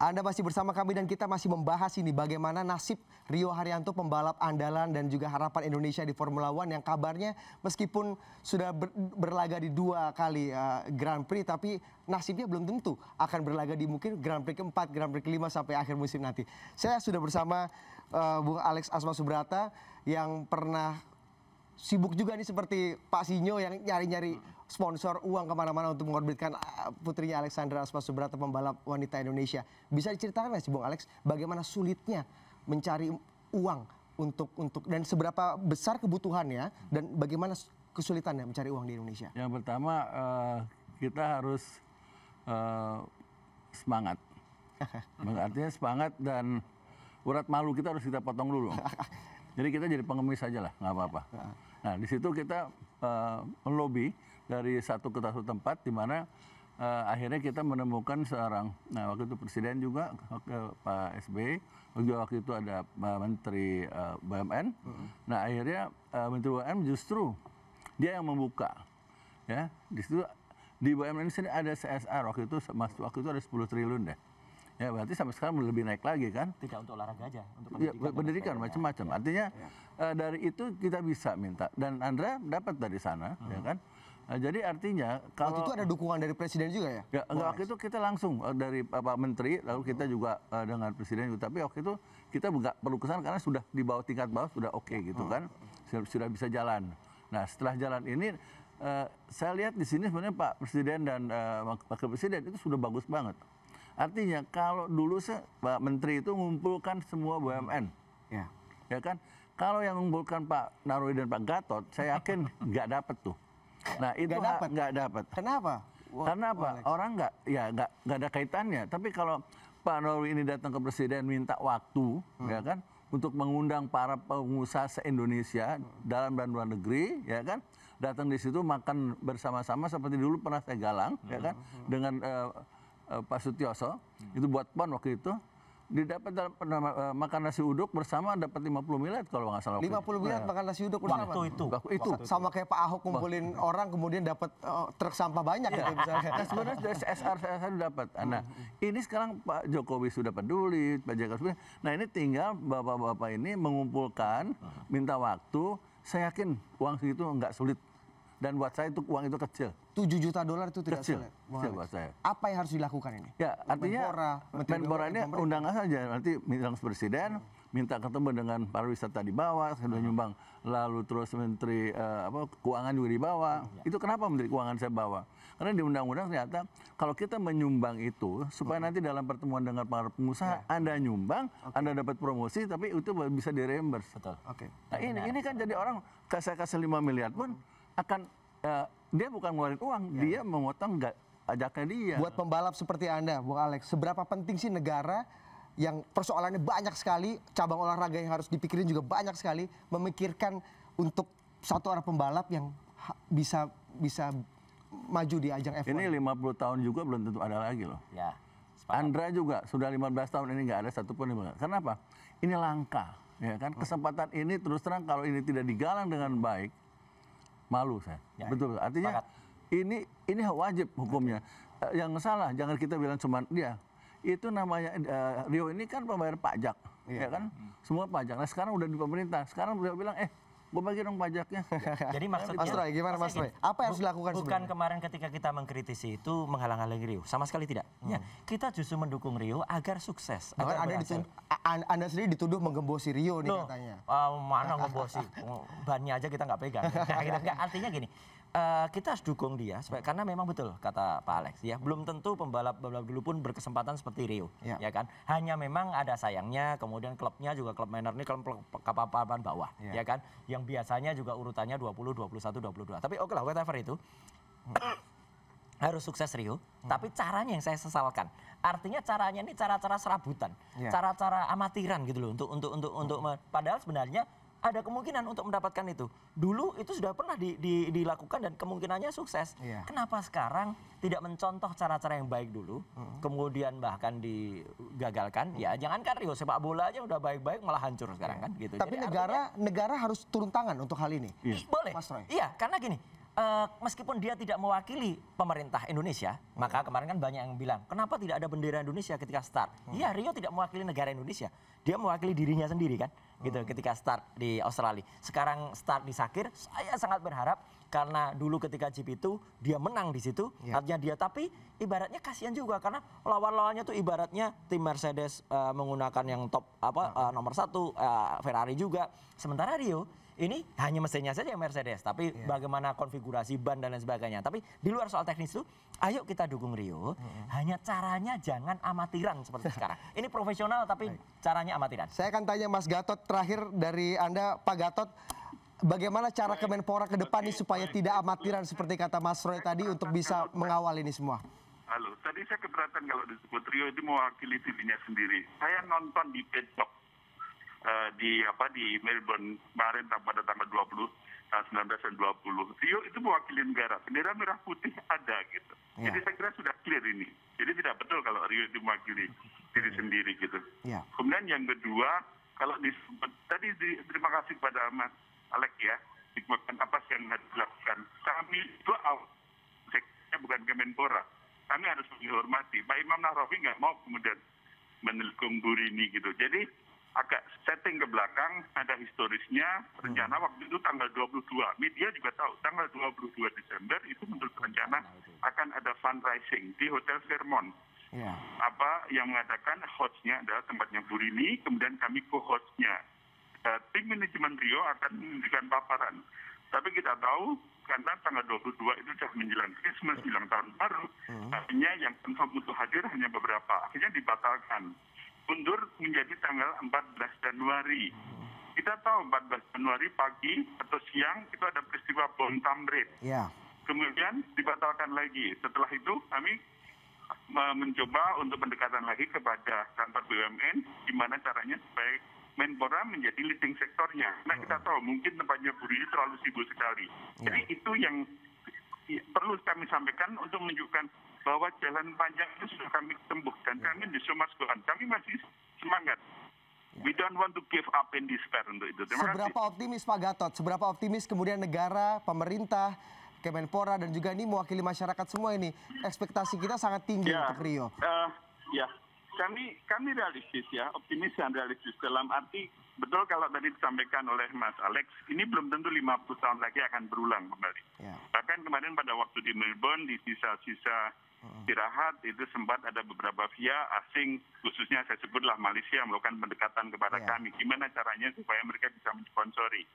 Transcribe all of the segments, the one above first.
Anda masih bersama kami dan kita masih membahas ini bagaimana nasib Rio Haryanto pembalap andalan dan juga harapan Indonesia di Formula One yang kabarnya meskipun sudah ber, berlaga di dua kali uh, Grand Prix tapi nasibnya belum tentu akan berlaga di mungkin Grand Prix keempat, Grand Prix kelima sampai akhir musim nanti. Saya sudah bersama uh, Bung Alex Asma Subrata yang pernah sibuk juga nih seperti Pak Sinyo yang nyari-nyari sponsor uang kemana-mana untuk mengorbitkan eh, putrinya Alexandra Asma Subrata pembalap wanita Indonesia. Bisa diceritakan nggak sih Bung Alex bagaimana sulitnya mencari uang untuk untuk dan seberapa besar kebutuhannya dan bagaimana kesulitannya mencari uang di Indonesia? Yang pertama uh, kita harus uh, semangat, artinya semangat dan urat malu kita harus kita potong dulu. Jadi kita jadi pengemis saja lah, nggak apa-apa. Nah, di situ kita uh, melobi dari satu ke satu tempat di mana uh, akhirnya kita menemukan seorang nah waktu itu presiden juga uh, Pak SB juga waktu itu ada uh, menteri uh, BUMN. Uh -huh. Nah, akhirnya uh, menteri BUMN justru dia yang membuka ya. Di situ di BUMN sini ada CSR waktu itu waktu itu ada 10 triliun deh. Ya berarti sampai sekarang lebih naik lagi kan? Tidak untuk olahraga aja, untuk iya, pendidikan. Ya, pendidikan macam-macam. Ya. Artinya ya. Uh, dari itu kita bisa minta dan Andra dapat dari sana, ya hmm. ya kan? Nah, jadi artinya kalau waktu itu ada dukungan dari presiden juga ya? Ya, enggak, waktu itu kita langsung uh, dari Pak Menteri, lalu kita hmm. juga uh, dengan presiden juga. Tapi waktu itu kita nggak perlu kesana karena sudah di bawah tingkat bawah sudah oke okay, gitu hmm. kan, sudah, sudah bisa jalan. Nah setelah jalan ini, uh, saya lihat di sini sebenarnya Pak Presiden dan uh, Wakil Presiden itu sudah bagus banget. Artinya kalau dulu se, Pak Menteri itu mengumpulkan semua BUMN. Ya. ya kan? Kalau yang mengumpulkan Pak Narwi dan Pak Gatot, saya yakin nggak dapet tuh. Nah itu nggak dapet. Kenapa? Karena apa? Orang nggak, ya nggak nggak ada kaitannya. Tapi kalau Pak Narwi ini datang ke Presiden minta waktu, hmm. ya kan, untuk mengundang para pengusaha se-Indonesia dalam dan luar negeri, ya kan, datang di situ makan bersama-sama seperti dulu pernah saya galang, ya hmm, kan, hmm, hmm. dengan eh, Eh, Pak Sutioso hmm. itu buat PON waktu itu didapat dalam uh, makan nasi uduk bersama dapat 50 miliar kalau nggak salah. 50 miliar iya. makan nasi uduk bersama. Waktu itu. Waktu itu. Sama kayak Pak Ahok kumpulin Waktu. orang kemudian dapat uh, truk sampah banyak ya, misalnya. Nah, sebenarnya dari SR saya dapat. Nah, hmm, hmm. ini sekarang Pak Jokowi sudah peduli, Pak Jk sudah. Nah, ini tinggal bapak-bapak ini mengumpulkan hmm. minta waktu. Saya yakin uang segitu nggak sulit dan buat saya itu uang itu kecil. 7 juta dolar itu tidak kecil. Sulit. Kecil buat saya. Apa yang harus dilakukan ini? Ya, artinya Menpora, Menpora ini undangan saja nanti bilang presiden hmm minta ketemu dengan pariwisata di bawah, sudah hmm. nyumbang, lalu terus menteri uh, apa keuangan juga di bawah. Hmm, Itu kenapa menteri keuangan saya bawa? Karena di undang-undang ternyata kalau kita menyumbang itu supaya hmm. nanti dalam pertemuan dengan para pengusaha ya. Anda nyumbang, okay. Anda dapat promosi tapi itu bisa di reimburse. Oke. Okay. Nah, ini ini kan jadi orang kasih kasih 5 miliar pun hmm akan eh, dia bukan ngeluarin uang, iya. dia mengotong nggak ajaknya dia. Buat pembalap seperti Anda, Bung Alex, seberapa penting sih negara yang persoalannya banyak sekali, cabang olahraga yang harus dipikirin juga banyak sekali, memikirkan untuk satu orang pembalap yang bisa bisa maju di ajang F1. Ini 50 tahun juga belum tentu ada lagi loh. Ya. Sepakat. Andra juga sudah 15 tahun ini nggak ada satupun yang Kenapa? Ini langka, ya kan? Hmm. Kesempatan ini terus terang kalau ini tidak digalang dengan baik, malu saya. Ya, Betul. Artinya Bakat. ini ini wajib hukumnya. Okay. Eh, yang salah jangan kita bilang cuma dia. Itu namanya uh, Rio ini kan pembayar pajak, ya, ya kan? Hmm. Semua pajak. Nah, sekarang udah di pemerintah. Sekarang beliau bilang eh gue bagi dong pajaknya. Ya, jadi maksudnya, Mas Roy, gimana Mas Roy? Apa yang harus dilakukan Bukan kemarin ketika kita mengkritisi itu menghalang-halangi Rio, sama sekali tidak. Ya, hmm. Ya, kita justru mendukung Rio agar sukses. agar anda, dituduh, anda sendiri dituduh menggembosi Rio nih Loh, katanya. Uh, mana menggembosi? Oh, bannya aja kita nggak pegang. nah, kita, gitu. artinya gini, Eh, kita harus dukung dia supaya, hmm. karena memang betul kata Pak Alex ya belum tentu pembalap pembalap dulu pun berkesempatan seperti Rio ya, ya kan hanya memang ada sayangnya kemudian klubnya juga klub minor ini klub papan bawah ya. ya kan yang biasanya juga urutannya 20 21 22 tapi oke okay lah whatever itu hmm. harus sukses Rio, hmm. tapi caranya yang saya sesalkan. Artinya caranya ini cara-cara serabutan, ya. cara-cara yeah. amatiran gitu loh untuk untuk untuk hmm. untuk padahal sebenarnya ada kemungkinan untuk mendapatkan itu. Dulu itu sudah pernah di, di, dilakukan dan kemungkinannya sukses. Yeah. Kenapa sekarang tidak mencontoh cara-cara yang baik dulu, mm-hmm. kemudian bahkan digagalkan? Mm-hmm. Ya, jangankan Rio sepak bola aja udah baik-baik malah hancur sekarang yeah. kan gitu. Tapi Jadi negara artinya, negara harus turun tangan untuk hal ini. Yeah. Eh, iya. boleh. Mas Roy. Iya, karena gini, uh, meskipun dia tidak mewakili pemerintah Indonesia, hmm. maka kemarin kan banyak yang bilang, kenapa tidak ada bendera Indonesia ketika start? Mm. Iya, hmm. Rio tidak mewakili negara Indonesia, dia mewakili dirinya sendiri kan gitu hmm. ketika start di Australia. Sekarang start di Sakir, saya sangat berharap karena dulu ketika GP itu dia menang di situ, yeah. artinya dia tapi ibaratnya kasihan juga karena lawan-lawannya tuh ibaratnya tim Mercedes uh, menggunakan yang top apa uh, nomor satu uh, Ferrari juga, sementara Rio ini hanya mesinnya saja yang Mercedes, tapi yeah. bagaimana konfigurasi ban dan lain sebagainya. Tapi di luar soal teknis itu, ayo kita dukung Rio. Mm-hmm. Hanya caranya jangan amatiran seperti sekarang. Ini profesional tapi Baik. caranya amatiran. Saya akan tanya Mas Gatot terakhir dari Anda, Pak Gatot. Bagaimana cara Kemenpora ke depan nih supaya tidak amatiran seperti kata Mas Roy tadi untuk bisa mengawal ini semua? Halo, tadi saya keberatan kalau disebut Rio itu mewakili dirinya sendiri. Saya nonton di TikTok Eh, di apa di Melbourne kemarin pada tanggal 20 tahun 19 dan 20. Rio itu mewakili negara. Bendera merah putih ada gitu. Ya. Jadi saya kira sudah clear ini. Jadi tidak betul kalau Rio itu mewakili diri ya. sendiri gitu. Ya. Kemudian yang kedua, kalau di, tadi di, terima kasih kepada Mas Alek ya, dikembangkan apa sih yang harus dilakukan. Kami itu saya bukan Kemenpora. Kami harus menghormati. Pak Imam Nahrawi nggak mau kemudian menelkung Burini gitu. Jadi agak setting ke belakang, ada historisnya, rencana hmm. waktu itu tanggal 22, media juga tahu, tanggal 22 Desember itu menurut rencana akan ada fundraising di Hotel Fairmont. Yeah. Apa yang mengatakan hostnya adalah tempatnya Burini, kemudian kami co-hostnya. Uh, tim manajemen Rio akan memberikan paparan. Tapi kita tahu karena tanggal 22 itu sudah menjelang Christmas, menjelang tahun baru, uh hmm. -huh. artinya yang confirm untuk hadir hanya beberapa. Akhirnya dibatalkan mundur menjadi tanggal 14 Januari. Kita tahu 14 Januari pagi atau siang itu ada peristiwa bom Tamrin. Yeah. Kemudian dibatalkan lagi. Setelah itu kami mencoba untuk pendekatan lagi kepada kantor BUMN gimana caranya supaya Menpora menjadi leading sektornya. Nah kita hmm. tahu mungkin tempatnya Bu terlalu sibuk sekali. Ya. Jadi yeah. itu yang perlu kami sampaikan untuk menunjukkan bahwa jalan panjang itu sudah kami tembus dan ya. kami di Sumas Quran. Kami masih semangat. Ya. We don't want to give up in despair untuk itu. Terima seberapa kasih. optimis Pak Gatot? Seberapa optimis kemudian negara, pemerintah, Kemenpora dan juga ini mewakili masyarakat semua ini ekspektasi kita sangat tinggi yeah. untuk Rio. Uh, ya, kami kami realistis ya, optimis dan realistis dalam arti betul kalau tadi disampaikan oleh Mas Alex, ini belum tentu 50 tahun lagi akan berulang kembali. Ya. Bahkan kemarin pada waktu di Melbourne di sisa-sisa istirahat itu sempat ada beberapa via asing khususnya saya sebutlah Malaysia melakukan pendekatan kepada yeah. kami gimana caranya supaya mereka bisa mensponsori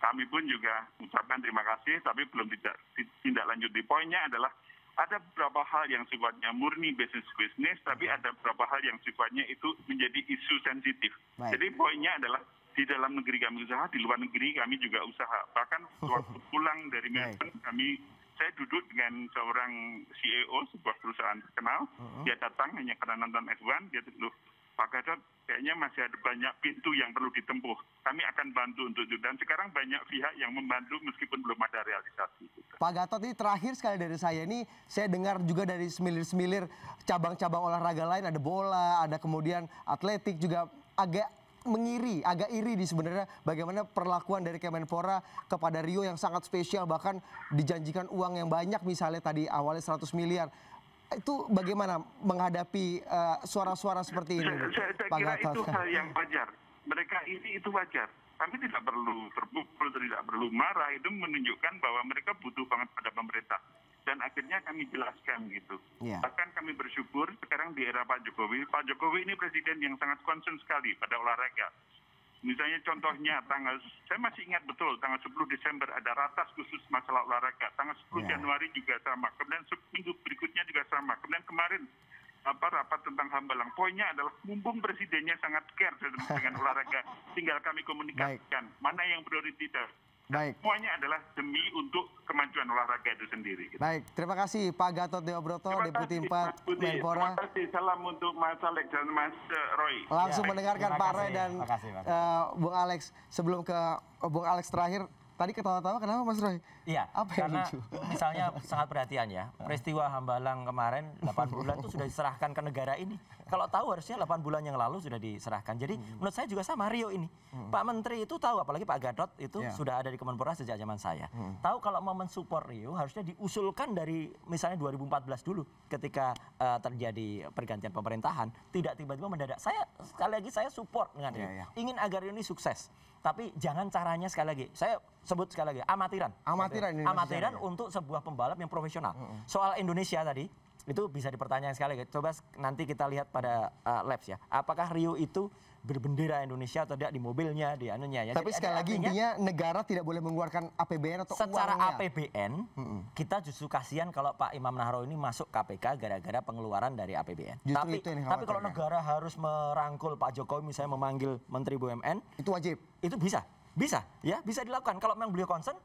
kami pun juga mengucapkan terima kasih tapi belum tidak tindak lanjut di poinnya adalah ada beberapa hal yang sifatnya murni bisnis bisnis tapi iya. ada beberapa hal yang sifatnya itu menjadi isu sensitif right. jadi poinnya adalah di dalam negeri kami usaha, di luar negeri kami juga usaha. Bahkan waktu pulang dari Melbourne, kami saya duduk dengan seorang CEO sebuah perusahaan terkenal. Uh-huh. Dia datang hanya karena nonton F1. Dia tuh Pak Gatot, kayaknya masih ada banyak pintu yang perlu ditempuh. Kami akan bantu untuk itu. Dan sekarang banyak pihak yang membantu meskipun belum ada realisasi. Pak Gatot, ini terakhir sekali dari saya ini, saya dengar juga dari semilir-semilir cabang-cabang olahraga lain, ada bola, ada kemudian atletik juga agak mengiri, agak iri di sebenarnya bagaimana perlakuan dari Kemenpora kepada Rio yang sangat spesial bahkan dijanjikan uang yang banyak misalnya tadi awalnya 100 miliar. Itu bagaimana menghadapi eh, suara-suara uh, seperti ini? Saya, saya kira Pak itu hal yang wajar. Mereka ini itu wajar. Kami tidak perlu terpukul, tidak perlu marah. Itu menunjukkan bahwa mereka butuh banget pada pemerintah dan akhirnya kami jelaskan gitu. Yeah. Bahkan kami bersyukur sekarang di era Pak Jokowi, Pak Jokowi ini presiden yang sangat concern sekali pada olahraga. Misalnya contohnya tanggal, saya masih ingat betul tanggal 10 Desember ada ratas khusus masalah olahraga. Tanggal 10 yeah. Iya. Januari juga sama. Kemudian minggu berikutnya juga sama. Kemudian kemarin apa rapat tentang Hambalang. Poinnya adalah mumpung presidennya sangat care dengan olahraga, tinggal kami komunikasikan Baik. mana yang prioritas. Baik. Semuanya adalah demi untuk kemajuan olahraga itu sendiri. Gitu. Baik, terima kasih Pak Gatot Deobroto, Deputi empat 4 Menpora. Terima kasih, salam untuk Mas Alex dan Mas eh, Roy. Langsung ya, mendengarkan Pak Roy dan makasih, makasih. Eh, uh, Bung Alex. Sebelum ke Bung Alex terakhir, Tadi ketawa-tawa kenapa Mas Roy? Iya, Apa karena lucu? misalnya sangat perhatian ya. Peristiwa Hambalang kemarin 8 bulan itu sudah diserahkan ke negara ini. Kalau tahu harusnya 8 bulan yang lalu sudah diserahkan. Jadi hmm. menurut saya juga sama Rio ini. Hmm. Pak Menteri itu tahu, apalagi Pak Gadot itu yeah. sudah ada di Kemenpora sejak zaman saya. Hmm. Tahu kalau mau mensupport Rio harusnya diusulkan dari misalnya 2014 dulu ketika uh, terjadi pergantian pemerintahan. Tidak tiba-tiba mendadak. Saya sekali lagi saya support dengan yeah, Rio. Yeah. Ingin agar Rio ini sukses tapi jangan caranya sekali lagi. Saya sebut sekali lagi amatiran. Amatiran. Amatiran, untuk sebuah pembalap yang profesional. Soal Indonesia tadi, itu bisa dipertanyakan sekali. guys. Coba nanti kita lihat pada uh, labs ya. Apakah Rio itu berbendera Indonesia atau tidak di mobilnya, di anunya ya. Tapi Jadi, sekali lagi intinya negara tidak boleh mengeluarkan APBN atau secara uangnya. APBN -mm. kita justru kasihan kalau Pak Imam Nahrawi ini masuk KPK gara-gara pengeluaran dari APBN. Justru tapi itu yang tapi kalau ya. negara harus merangkul Pak Jokowi misalnya memanggil Menteri BUMN itu wajib. Itu bisa. Bisa ya, bisa dilakukan kalau memang beliau concern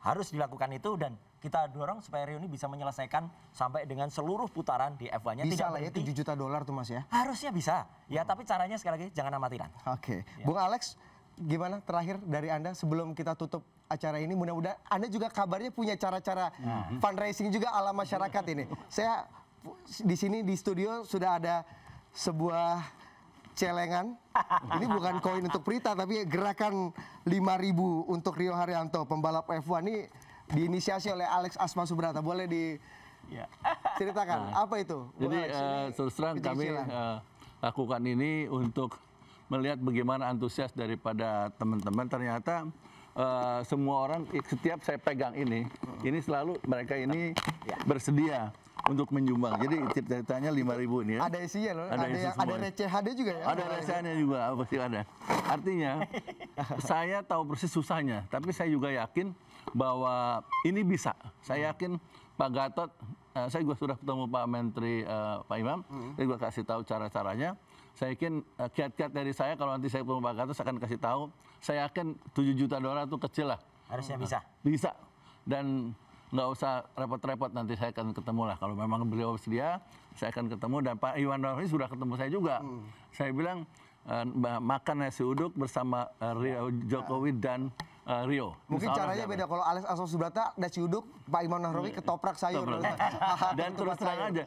harus dilakukan itu dan kita dorong supaya Rio bisa menyelesaikan sampai dengan seluruh putaran di F1-nya. Bisa lah ya 7 juta dolar tuh mas ya? Harusnya bisa. Ya hmm. tapi caranya sekali lagi jangan amatiran. Oke. Okay. Ya. Bung Alex gimana terakhir dari Anda sebelum kita tutup acara ini mudah-mudahan Anda juga kabarnya punya cara-cara hmm. fundraising juga ala masyarakat ini. Saya di sini di studio sudah ada sebuah celengan. Ini bukan koin untuk Prita tapi gerakan 5000 untuk Rio Haryanto pembalap F1 ini diinisiasi oleh Alex Asma Subrata. Boleh diceritakan iya. nah, apa itu? jadi uh, terus kami uh, lakukan ini untuk melihat bagaimana antusias daripada teman-teman. Ternyata uh, semua orang setiap saya pegang ini, ini selalu mereka ini iya. bersedia untuk menyumbang. Jadi ceritanya lima ribu ini ya. Ada isinya loh. Ada, ada, yang, ada juga ya. Ada recehd juga pasti ada. Artinya saya tahu persis susahnya, tapi saya juga yakin bahwa ini bisa. Saya hmm. yakin Pak Gatot, eh, saya juga sudah ketemu Pak Menteri eh, Pak Imam, hmm. saya juga kasih tahu cara-caranya. Saya yakin eh, kiat-kiat dari saya kalau nanti saya ketemu Pak Gatot saya akan kasih tahu. Saya yakin 7 juta dolar itu kecil lah. Harusnya bisa. Bisa. Dan nggak usah repot-repot nanti saya akan ketemu lah kalau memang beliau bersedia saya akan ketemu dan Pak Iwan Dorni sudah ketemu saya juga hmm. saya bilang uh, makan nasi uduk bersama eh, Rio ya, ya. Jokowi dan uh, Rio. Mungkin Insya caranya beda. Kalau Alex Asos Subrata, Dasi Uduk, Pak Imam Nahrawi iya. ketoprak sayur. Ketoprak. dan terus terang aja,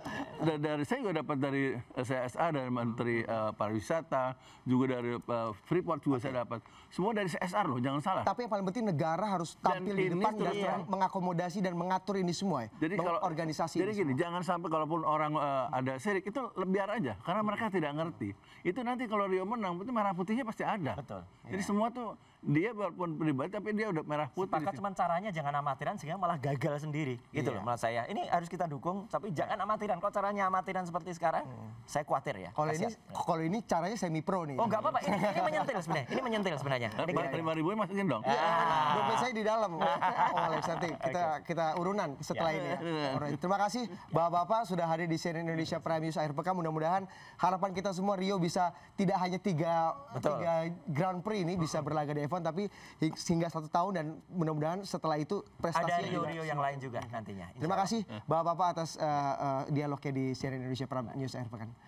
dari, saya juga dapat dari eh, CSA, dari Menteri uh, Pariwisata, juga dari uh, Freeport juga okay. saya dapat. Semua dari CSR loh, jangan salah. Tapi yang paling penting negara harus tampil dan di depan dan iya. mengakomodasi dan mengatur ini semua ya. Jadi kalau organisasi. Jadi gini, semua. jangan sampai kalaupun orang uh, ada serik itu biar aja karena mereka tidak ngerti. Itu nanti kalau Rio menang, itu merah putihnya pasti ada. Betul. Jadi ya. semua tuh dia walaupun pribadi tapi dia udah merah putih. Sepakat cuman caranya jangan amatiran sehingga malah gagal sendiri. Gitu iya. loh menurut saya. Ini harus kita dukung tapi jangan amatiran. Kalau caranya amatiran seperti sekarang hmm. saya khawatir ya. Kalau ini kalau ini caranya semi pro nih. Oh enggak apa-apa. Ini, ini menyentil sebenarnya. Ini menyentil sebenarnya. Terima ribu masukin dong. Ya, ah. saya di dalam. Oh, Alex nanti kita okay. kita urunan setelah ya. ini ya. Terima kasih Bapak-bapak sudah hadir di CNN Indonesia Prime News akhir pekan. Mudah-mudahan harapan kita semua Rio bisa tidak hanya tiga, tiga Grand Prix ini bisa berlaga di Evan tapi hingga satu tahun dan mudah-mudahan setelah itu prestasi ada Rio Rio yang lain juga nantinya. Terima kasih bapak-bapak atas uh, uh, dialognya di CNN Indonesia Prime News akhir pekan.